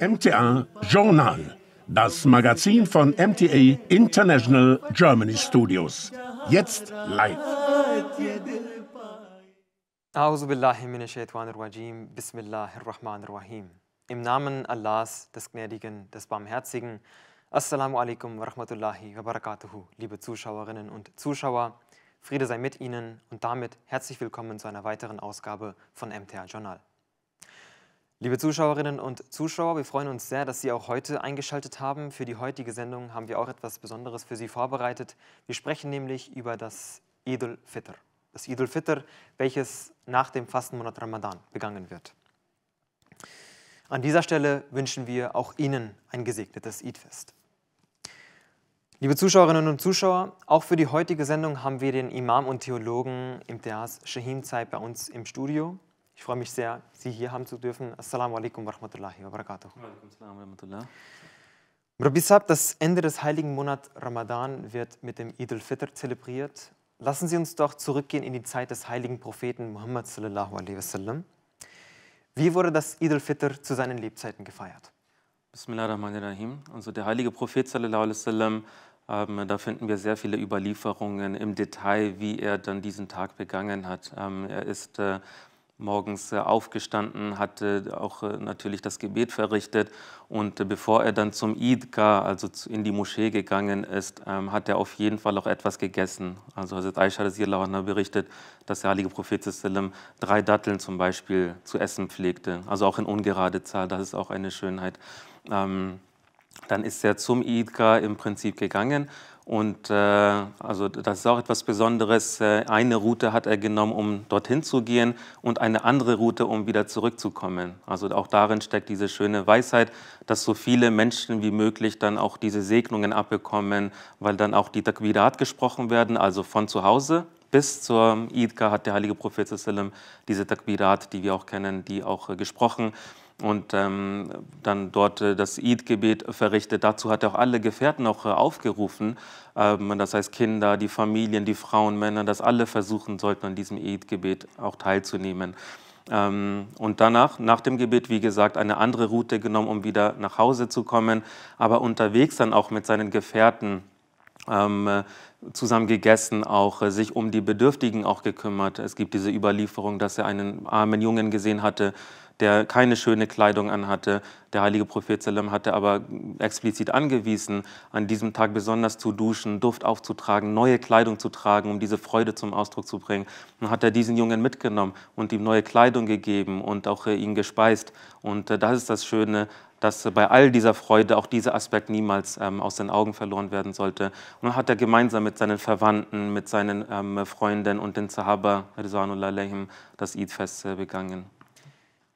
MTA Journal, das Magazin von MTA International Germany Studios. Jetzt live. Im Namen Allahs, des Gnädigen, des Barmherzigen, Assalamu alaikum wa rahmatullahi wa barakatuhu, liebe Zuschauerinnen und Zuschauer. Friede sei mit Ihnen und damit herzlich willkommen zu einer weiteren Ausgabe von MTA Journal. Liebe Zuschauerinnen und Zuschauer, wir freuen uns sehr, dass Sie auch heute eingeschaltet haben. Für die heutige Sendung haben wir auch etwas Besonderes für Sie vorbereitet. Wir sprechen nämlich über das Idul Fitr. Das Idul Fitr, welches nach dem Fastenmonat Ramadan begangen wird. An dieser Stelle wünschen wir auch Ihnen ein gesegnetes Eidfest. Liebe Zuschauerinnen und Zuschauer, auch für die heutige Sendung haben wir den Imam und Theologen Imtiaz Shahin Zeit bei uns im Studio. Ich freue mich sehr, Sie hier haben zu dürfen. Assalamu alaikum wa rahmatullahi wa barakatuh. Rabbi Saab, das Ende des heiligen Monats Ramadan wird mit dem Eid fitr zelebriert. Lassen Sie uns doch zurückgehen in die Zeit des heiligen Propheten Muhammad sallallahu alaihi wasallam. Wie wurde das Eid fitr zu seinen Lebzeiten gefeiert? Bismillahirrahmanirrahim. Also der heilige Prophet sallallahu alaihi wasallam ähm, da finden wir sehr viele Überlieferungen im Detail, wie er dann diesen Tag begangen hat. Ähm, er ist äh, morgens äh, aufgestanden, hatte auch äh, natürlich das Gebet verrichtet und äh, bevor er dann zum Idka, also in die Moschee gegangen ist, ähm, hat er auf jeden Fall auch etwas gegessen. Also Hazrat Aisha anha berichtet, dass der heilige Prophet drei Datteln zum Beispiel zu essen pflegte, also auch in ungerade Zahl, das ist auch eine Schönheit. Ähm, dann ist er zum Idka im Prinzip gegangen und äh, also das ist auch etwas Besonderes. Äh, eine Route hat er genommen, um dorthin zu gehen und eine andere Route, um wieder zurückzukommen. Also auch darin steckt diese schöne Weisheit, dass so viele Menschen wie möglich dann auch diese Segnungen abbekommen, weil dann auch die Takbirat gesprochen werden, also von zu Hause bis zur Idka hat der heilige Prophet diese Takbirat, die wir auch kennen, die auch äh, gesprochen und ähm, dann dort äh, das Eid-Gebet verrichtet. Dazu hat er auch alle Gefährten auch äh, aufgerufen, ähm, das heißt Kinder, die Familien, die Frauen, Männer, dass alle versuchen sollten, an diesem Eid-Gebet auch teilzunehmen. Ähm, und danach, nach dem Gebet, wie gesagt, eine andere Route genommen, um wieder nach Hause zu kommen, aber unterwegs dann auch mit seinen Gefährten ähm, zusammen gegessen, auch äh, sich um die Bedürftigen auch gekümmert. Es gibt diese Überlieferung, dass er einen armen Jungen gesehen hatte, der keine schöne Kleidung anhatte. Der heilige Prophet Sallam hatte aber explizit angewiesen, an diesem Tag besonders zu duschen, Duft aufzutragen, neue Kleidung zu tragen, um diese Freude zum Ausdruck zu bringen. Und hat er diesen Jungen mitgenommen und ihm neue Kleidung gegeben und auch äh, ihn gespeist. Und äh, das ist das Schöne, dass bei all dieser Freude auch dieser Aspekt niemals ähm, aus den Augen verloren werden sollte. Und dann hat er gemeinsam mit seinen Verwandten, mit seinen ähm, Freunden und den Sahaba das Eidfest äh, begangen.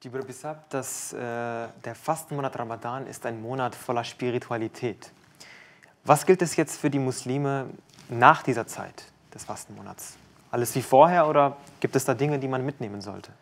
Die Bissab, dass äh, der Fastenmonat Ramadan ist ein Monat voller Spiritualität. Was gilt es jetzt für die Muslime nach dieser Zeit des Fastenmonats? Alles wie vorher oder gibt es da Dinge, die man mitnehmen sollte?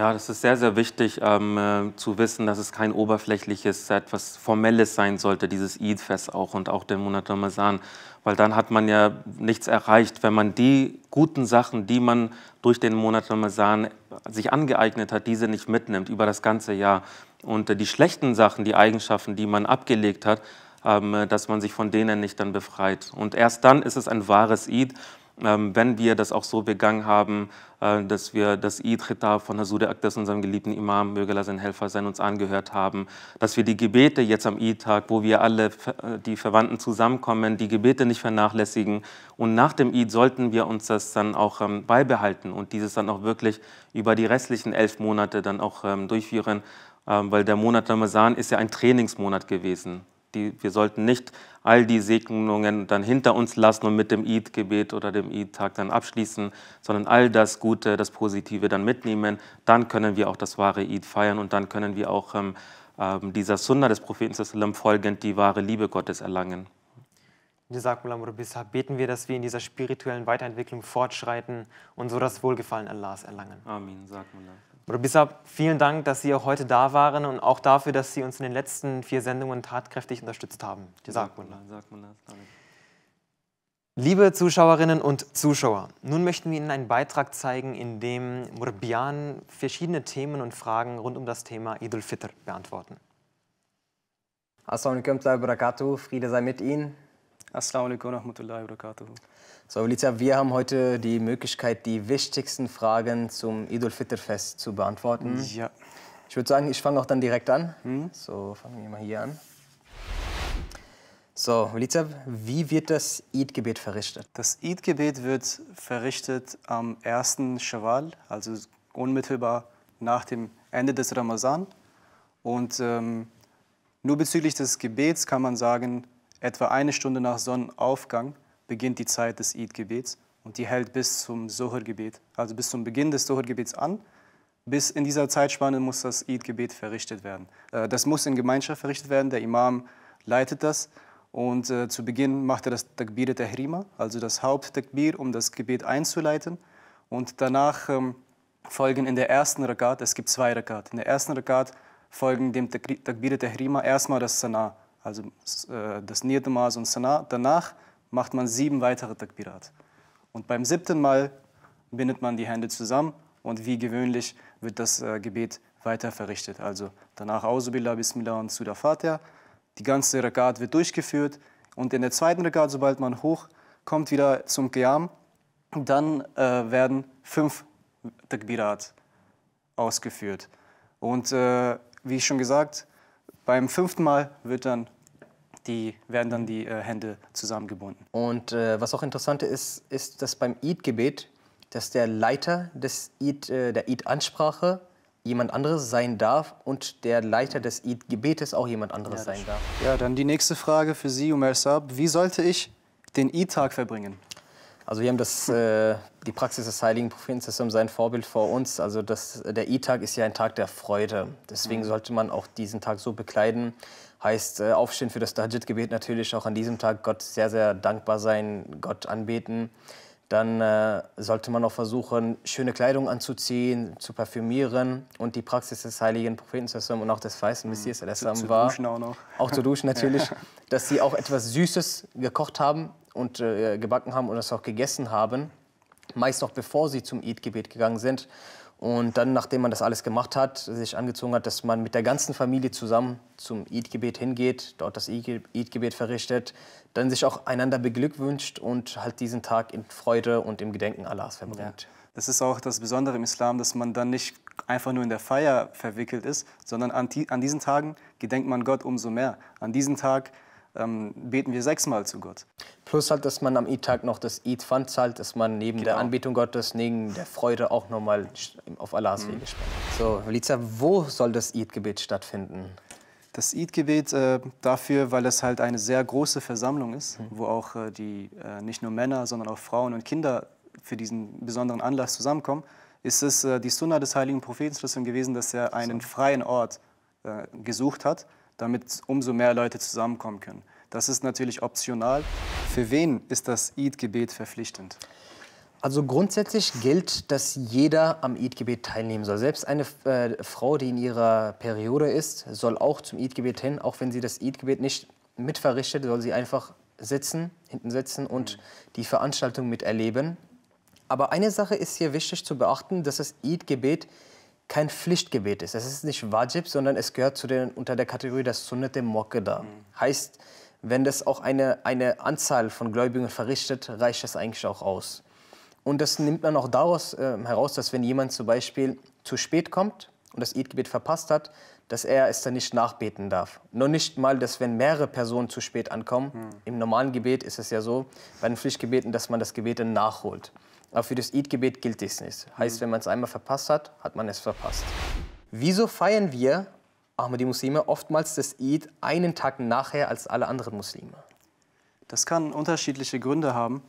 Ja, das ist sehr, sehr wichtig ähm, äh, zu wissen, dass es kein oberflächliches, etwas Formelles sein sollte, dieses Eid-Fest auch und auch der Monat Ramazan. Weil dann hat man ja nichts erreicht, wenn man die guten Sachen, die man durch den Monat Ramazan sich angeeignet hat, diese nicht mitnimmt über das ganze Jahr. Und äh, die schlechten Sachen, die Eigenschaften, die man abgelegt hat, ähm, äh, dass man sich von denen nicht dann befreit. Und erst dann ist es ein wahres Eid ähm, wenn wir das auch so begangen haben, äh, dass wir das Idrita von Hasude Akdas, unserem geliebten Imam, möge Allah sein Helfer sein, uns angehört haben, dass wir die Gebete jetzt am id tag wo wir alle äh, die Verwandten zusammenkommen, die Gebete nicht vernachlässigen. Und nach dem Id sollten wir uns das dann auch ähm, beibehalten und dieses dann auch wirklich über die restlichen elf Monate dann auch ähm, durchführen, weil der Monat Ramazan ist ja ein Trainingsmonat gewesen. Die, wir sollten nicht all die Segnungen dann hinter uns lassen und mit dem Eid-Gebet oder dem Eid-Tag dann abschließen, sondern all das Gute, das Positive dann mitnehmen. Dann können wir auch das wahre Eid feiern und dann können wir auch ähm, ähm dieser Sunna des Propheten folgend die wahre Liebe Gottes erlangen. Beten wir, dass wir in dieser spirituellen Weiterentwicklung fortschreiten und so das Wohlgefallen Allahs erlangen. Amin. Sagmullah. Robisa, vielen Dank, dass Sie auch heute da waren und auch dafür, dass Sie uns in den letzten vier Sendungen tatkräftig unterstützt haben. Liebe Zuschauerinnen und Zuschauer, nun möchten wir Ihnen einen Beitrag zeigen, in dem Murbian verschiedene Themen und Fragen rund um das Thema Idul Fitr beantworten. Assalamu alaikum wa barakatuh, Friede sei mit Ihnen. Assalamu alaikum wa rahmatullahi wa barakatuhu. So, Lisa, wir haben heute die Möglichkeit, die wichtigsten Fragen zum Idul Fitr-Fest zu beantworten. Mhm. Ja. Ich würde sagen, ich fange auch dann direkt an. Hm? So, fangen wir mal hier an. So, Lisa, wie wird das Eid-Gebet verrichtet? Das Eid-Gebet wird verrichtet am ersten Schawal, also unmittelbar nach dem Ende des Ramazan. Und ähm, nur bezüglich des Gebets kann man sagen, Etwa eine Stunde nach Sonnenaufgang beginnt die Zeit des Eid-Gebets und die hält bis zum Sohr-Gebet, also bis zum Beginn des Sohr-Gebets an. Bis in dieser Zeitspanne muss das Eid-Gebet verrichtet werden. Äh, das muss in Gemeinschaft verrichtet werden, der Imam leitet das und äh, zu Beginn macht er das Takbir Tahrima, also das Haupt-Takbir, um das Gebet einzuleiten und danach ähm, folgen in der ersten Rakat, es gibt zwei Rakat, in der ersten Rakat folgen dem Takbir Tahrima erstmal das Sana, also äh, das nierte Namaz und Sana, danach macht man sieben weitere Takbirat. Und beim siebten Mal bindet man die Hände zusammen und wie gewöhnlich wird das äh, Gebet weiter verrichtet. Also danach Ausubillah, Bismillah und Suda Fatiha. Die ganze Rakat wird durchgeführt und in der zweiten Rakat, sobald man hochkommt, wieder zum Qiyam, dann äh, werden fünf Takbirat ausgeführt. Und äh, wie schon gesagt, beim fünften Mal wird dann die, werden dann die äh, Hände zusammengebunden. Und äh, was auch interessant ist, ist, dass beim Eid-Gebet, dass der Leiter des Eid, äh, der Eid-Ansprache jemand anderes sein darf und der Leiter des Eid-Gebetes auch jemand anderes ja, sein darf. Ja, dann die nächste Frage für Sie, Umer Saab. Wie sollte ich den Eid-Tag verbringen? Also wir haben das, äh, die Praxis des Heiligen Propheten zusammen sein Vorbild vor uns. Also das, der e tag ist ja ein Tag der Freude. Deswegen mhm. sollte man auch diesen Tag so bekleiden. Heißt äh, Aufstehen für das Tahajjud-Gebet natürlich auch an diesem Tag Gott sehr, sehr dankbar sein, Gott anbeten dann äh, sollte man auch versuchen, schöne Kleidung anzuziehen, zu parfümieren und die Praxis des heiligen Propheten und auch des weißen mhm. Messias mhm. war, zu auch, noch. auch zu duschen natürlich, ja. dass sie auch etwas Süßes gekocht haben und äh, gebacken haben und das auch gegessen haben, meist noch bevor sie zum Eidgebet gegangen sind. Und dann, nachdem man das alles gemacht hat, sich angezogen hat, dass man mit der ganzen Familie zusammen zum Eidgebet hingeht, dort das Eidgebet verrichtet, dann sich auch einander beglückwünscht und halt diesen Tag in Freude und im Gedenken Allahs verbringt. Ja. Das ist auch das Besondere im Islam, dass man dann nicht einfach nur in der Feier verwickelt ist, sondern an, an diesen Tagen gedenkt man Gott umso mehr. An diesen Tag ähm, beten wir sechsmal zu Gott. Plus halt, dass man am Eid-Tag noch das Eid-Pfand zahlt, dass man neben genau. der Anbetung Gottes, neben der Freude auch nochmal auf Allahs mhm. Wege spendet. So, Liza, wo soll das Eid-Gebet stattfinden? Das Eid-Gebet äh, dafür, weil es halt eine sehr große Versammlung ist, mhm. wo auch äh, die äh, nicht nur Männer, sondern auch Frauen und Kinder für diesen besonderen Anlass zusammenkommen, ist es äh, die Sunna des heiligen Propheten gewesen, dass er einen freien Ort äh, gesucht hat, damit umso mehr Leute zusammenkommen können. Das ist natürlich optional. Für wen ist das Eid-Gebet verpflichtend? Also grundsätzlich gilt, dass jeder am Eidgebet teilnehmen soll. Selbst eine äh, Frau, die in ihrer Periode ist, soll auch zum Eidgebet hin. Auch wenn sie das Eidgebet nicht mitverrichtet, soll sie einfach sitzen, hinten sitzen und mhm. die Veranstaltung miterleben. Aber eine Sache ist hier wichtig zu beachten, dass das Eidgebet gebet kein Pflichtgebet ist. Es ist nicht Wajib, sondern es gehört zu den, unter der Kategorie der Sunnat Mokkeda. Mhm. Heißt, wenn das auch eine, eine Anzahl von Gläubigen verrichtet, reicht das eigentlich auch aus. Und das nimmt man auch daraus äh, heraus, dass wenn jemand zum Beispiel zu spät kommt und das Eidgebet verpasst hat, dass er es dann nicht nachbeten darf. Nur nicht mal, dass wenn mehrere Personen zu spät ankommen, mhm. im normalen Gebet ist es ja so, bei den Pflichtgebeten, dass man das Gebet dann nachholt. Aber für das Eid-Gebet gilt dies nicht. Heißt, mhm. wenn man es einmal verpasst hat, hat man es verpasst. Wieso feiern wir, Ahmadi Muslime, oftmals das Eid einen Tag nachher als alle anderen Muslime? Das kann unterschiedliche Gründe haben.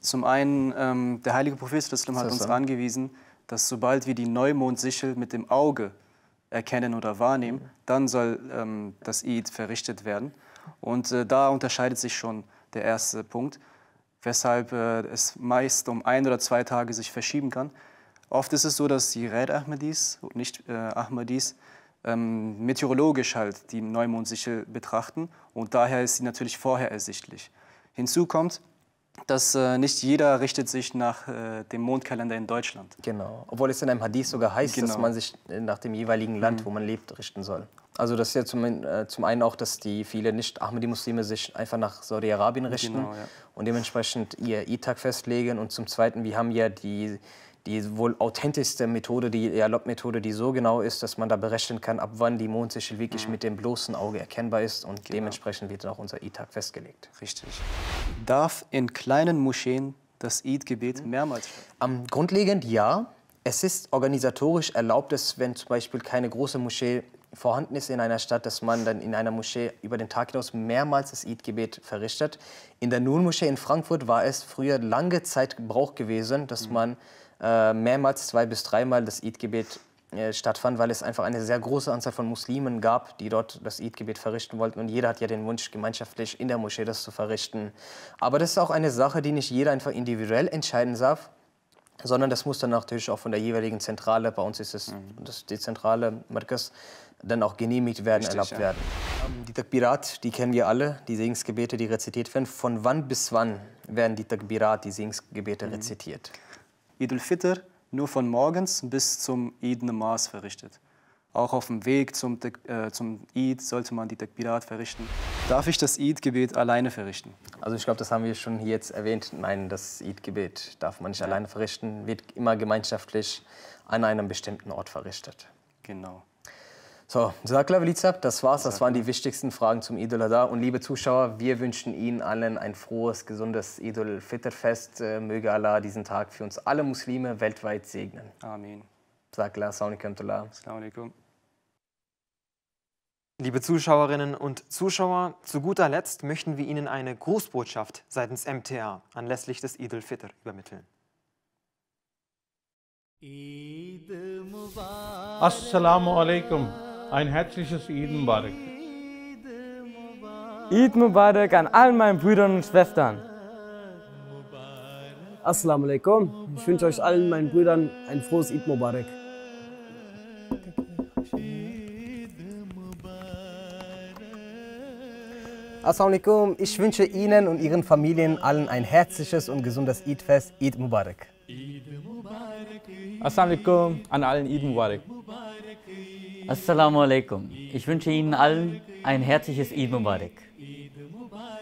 Zum einen, ähm, der heilige Prophet Islam hat uns angewiesen, dass sobald wir die Neumondsichel mit dem Auge erkennen oder wahrnehmen, mhm. dann soll ähm, das Eid verrichtet werden. Und äh, da unterscheidet sich schon der erste Punkt weshalb äh, es meist um ein oder zwei Tage sich verschieben kann. Oft ist es so, dass die Red Ahmadis und nicht äh, Ahmadis ähm, meteorologisch halt die Neumondsichel betrachten und daher ist sie natürlich vorher ersichtlich. Hinzu kommt, dass äh, nicht jeder richtet sich nach äh, dem Mondkalender in Deutschland. Genau, obwohl es in einem Hadith sogar heißt, genau. dass man sich äh, nach dem jeweiligen Land, mhm. wo man lebt, richten soll. Also das ist ja zum, äh, zum einen auch, dass die viele Nicht-Ahmadi-Muslime sich einfach nach Saudi-Arabien genau, richten genau, ja. und dementsprechend ihr ITAG festlegen. Und zum Zweiten, wir haben ja die, die wohl authentischste Methode, die Jalop-Methode, die so genau ist, dass man da berechnen kann, ab wann die Mondsichel wirklich mhm. mit dem bloßen Auge erkennbar ist. Und genau. dementsprechend wird auch unser ITAG festgelegt. Richtig. Darf in kleinen Moscheen das Eid-Gebet mhm. mehrmals stattfinden? grundlegend ja. Es ist organisatorisch erlaubt, es, wenn zum Beispiel keine große Moschee vorhanden ist in einer Stadt, dass man dann in einer Moschee über den Tag hinaus mehrmals das Eid-Gebet verrichtet. In der Nun-Moschee in Frankfurt war es früher lange Zeit Gebrauch gewesen, dass mhm. man äh, mehrmals zwei bis dreimal das Eid-Gebet äh, stattfand, weil es einfach eine sehr große Anzahl von Muslimen gab, die dort das Eid-Gebet verrichten wollten. Und jeder hat ja den Wunsch, gemeinschaftlich in der Moschee das zu verrichten. Aber das ist auch eine Sache, die nicht jeder einfach individuell entscheiden darf, sondern das muss dann natürlich auch von der jeweiligen Zentrale, bei uns ist es mhm. das, die zentrale Markas, dann auch genehmigt werden, Richtig, erlaubt ja. werden. Ähm, die Takbirat, die kennen wir alle, die Segensgebete, die rezitiert werden. Von wann bis wann werden die Takbirat, die Segensgebete mhm. rezitiert? Eid al-Fitr nur von morgens bis zum Eid Namas verrichtet. Auch auf dem Weg zum, äh, zum Eid sollte man die Takbirat verrichten. Darf ich das Eid-Gebet alleine verrichten? Also ich glaube, das haben wir schon hier jetzt erwähnt. Nein, das Eid-Gebet darf man nicht ja. alleine verrichten, wird immer gemeinschaftlich an einem bestimmten Ort verrichtet. Genau. So, Sakla Velizab, das war's. Das waren die wichtigsten Fragen zum Idul Adha. Und liebe Zuschauer, wir wünschen Ihnen allen ein frohes, gesundes Idol Fitr-Fest. Äh, möge Allah diesen Tag für uns alle Muslime weltweit segnen. Amen. Sakla, Assalamu alaikum. Liebe Zuschauerinnen und Zuschauer, zu guter Letzt möchten wir Ihnen eine Grußbotschaft seitens MTA anlässlich des Idul Fitr übermitteln. Assalamu alaikum, ein herzliches Eid Mubarak. Eid Mubarak an all meinen Brüdern und Schwestern. Assalamu alaikum, ich wünsche euch allen meinen Brüdern ein frohes Eid Mubarak. Assalamu alaikum, ich wünsche Ihnen und Ihren Familien allen ein herzliches und gesundes Eid-Fest, Eid Mubarak. Assalamu alaikum an allen Eid Mubarak. Assalamu alaikum, ich wünsche Ihnen allen ein herzliches Eid Mubarak.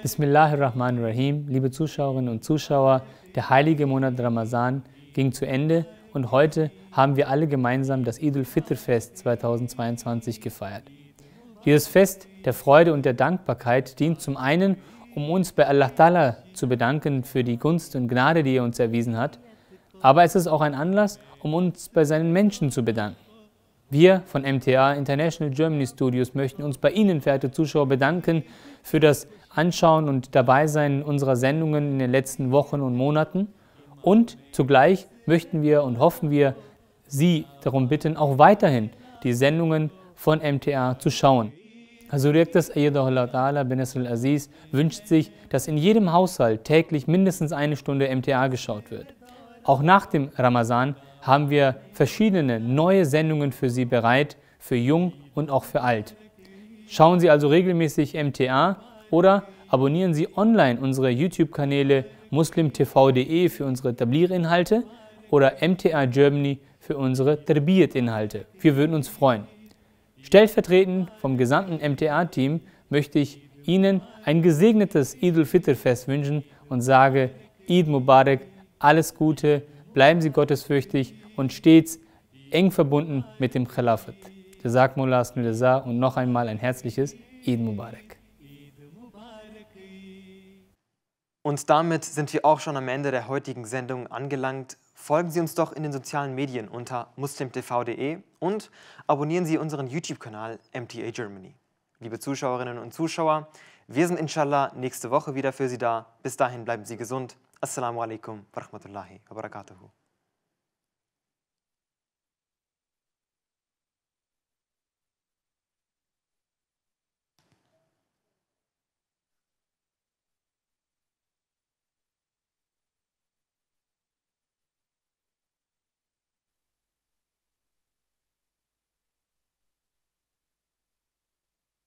Bismillahirrahmanirrahim, liebe Zuschauerinnen und Zuschauer, der heilige Monat Ramazan ging zu Ende und heute haben wir alle gemeinsam das Idul Fitr Fest 2022 gefeiert. Dieses Fest der Freude und der Dankbarkeit dient zum einen, um uns bei Allah Ta'ala zu bedanken für die Gunst und Gnade, die er uns erwiesen hat, aber es ist auch ein Anlass, um uns bei seinen Menschen zu bedanken. Wir von MTA International Germany Studios möchten uns bei Ihnen, verehrte Zuschauer, bedanken für das Anschauen und Dabeisein unserer Sendungen in den letzten Wochen und Monaten. Und zugleich möchten wir und hoffen wir Sie darum bitten, auch weiterhin die Sendungen von MTA zu schauen. Hazrat also Ayyadahullah Ta'ala bin Nasrul Aziz wünscht sich, dass in jedem Haushalt täglich mindestens eine Stunde MTA geschaut wird. Auch nach dem Ramazan haben wir verschiedene neue Sendungen für Sie bereit, für jung und auch für alt. Schauen Sie also regelmäßig MTA oder abonnieren Sie online unsere YouTube-Kanäle muslimtv.de für unsere tablier inhalte oder MTA Germany für unsere Terbiet-Inhalte. Wir würden uns freuen. Stellvertretend vom gesamten MTA-Team möchte ich Ihnen ein gesegnetes Idul Fitr-Fest wünschen und sage Eid Mubarak, alles Gute, bleiben Sie gottesfürchtig und stets eng verbunden mit dem Khalafat. Jazakumullah Asnulazar und noch einmal ein herzliches Eid Mubarak. Und damit sind wir auch schon am Ende der heutigen Sendung angelangt. Folgen Sie uns doch in den sozialen Medien unter muslimtv.de und abonnieren Sie unseren YouTube-Kanal MTA Germany. Liebe Zuschauerinnen und Zuschauer, wir sind inshallah nächste Woche wieder für Sie da. Bis dahin bleiben Sie gesund. Assalamu alaikum wa rahmatullahi wa barakatuhu.